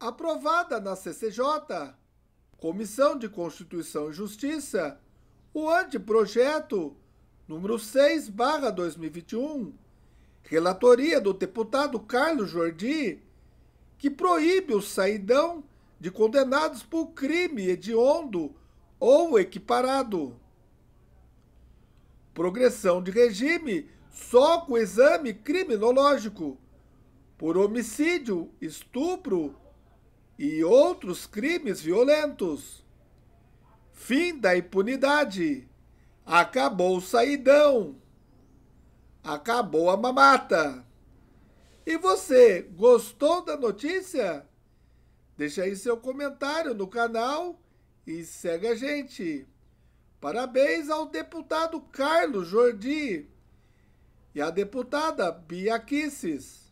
aprovada na CCJ, Comissão de Constituição e Justiça, o anteprojeto número 6/2021, relatoria do deputado Carlos Jordi, que proíbe o saidão de condenados por crime hediondo ou equiparado. Progressão de regime só com exame criminológico por homicídio, estupro e outros crimes violentos. Fim da impunidade. Acabou o saidão. Acabou a mamata. E você, gostou da notícia? Deixa aí seu comentário no canal e segue a gente. Parabéns ao deputado Carlos Jordi e à deputada Bia Kisses.